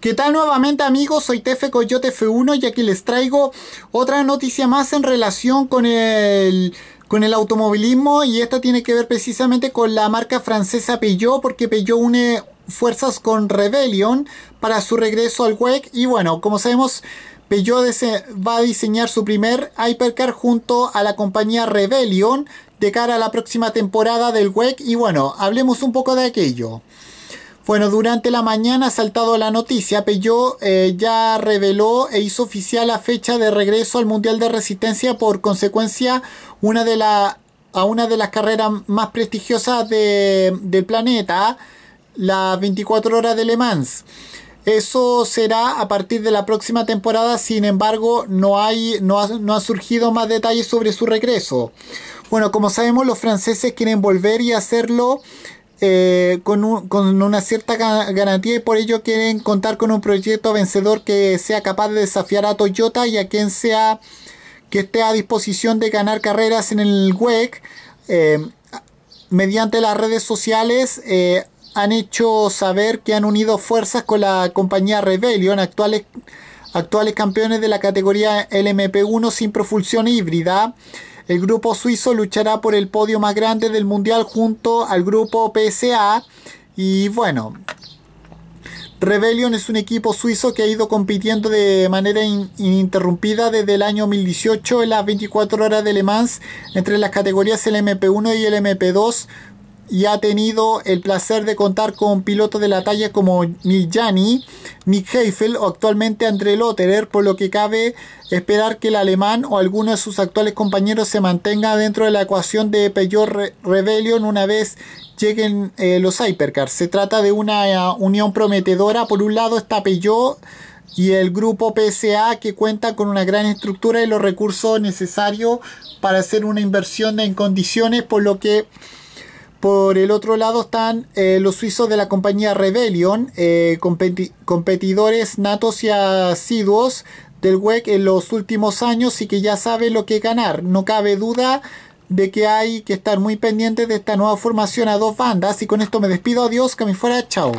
¿Qué tal nuevamente amigos? Soy Tefe Coyote F1 y aquí les traigo otra noticia más en relación con el, con el automovilismo y esta tiene que ver precisamente con la marca francesa Peugeot porque Peugeot une fuerzas con Rebellion para su regreso al WEC y bueno, como sabemos Peugeot va a diseñar su primer hypercar junto a la compañía Rebellion de cara a la próxima temporada del WEC y bueno, hablemos un poco de aquello. Bueno, durante la mañana ha saltado la noticia. Peugeot eh, ya reveló e hizo oficial la fecha de regreso al Mundial de Resistencia. Por consecuencia, una de a una de las carreras más prestigiosas del planeta, las 24 horas de Le Mans. Eso será a partir de la próxima temporada, sin embargo no, hay, no, ha, no, han surgido más detalles sobre su regreso. Bueno, como sabemos los franceses quieren volver y hacerlo eh, con, una cierta garantía y por ello quieren contar con un proyecto vencedor que sea capaz de desafiar a Toyota y a quien sea que esté a disposición de ganar carreras en el WEC eh, mediante las redes sociales eh, han hecho saber que han unido fuerzas con la compañía Rebellion actuales actuales campeones de la categoría LMP1 sin propulsión híbrida el grupo suizo luchará por el podio más grande del mundial junto al grupo PSA. Y bueno, Rebellion es un equipo suizo que ha ido compitiendo de manera ininterrumpida desde el año 2018 en las 24 horas de Le Mans entre las categorías el MP1 y el MP2 y ha tenido el placer de contar con pilotos de la talla como Miljani, Nick Heifel o actualmente André Lotterer, por lo que cabe esperar que el alemán o alguno de sus actuales compañeros se mantenga dentro de la ecuación de Peugeot Rebellion una vez lleguen eh, los Hypercars. Se trata de una eh, unión prometedora. Por un lado está Peugeot y el grupo PSA que cuenta con una gran estructura y los recursos necesarios para hacer una inversión en condiciones, por lo que por el otro lado están eh, los suizos de la compañía Rebellion, eh, competidores natos y asiduos del WEC en los últimos años y que ya saben lo que ganar. No cabe duda de que hay que estar muy pendientes de esta nueva formación a dos bandas. Y con esto me despido. Adiós, que me fuera. Chao.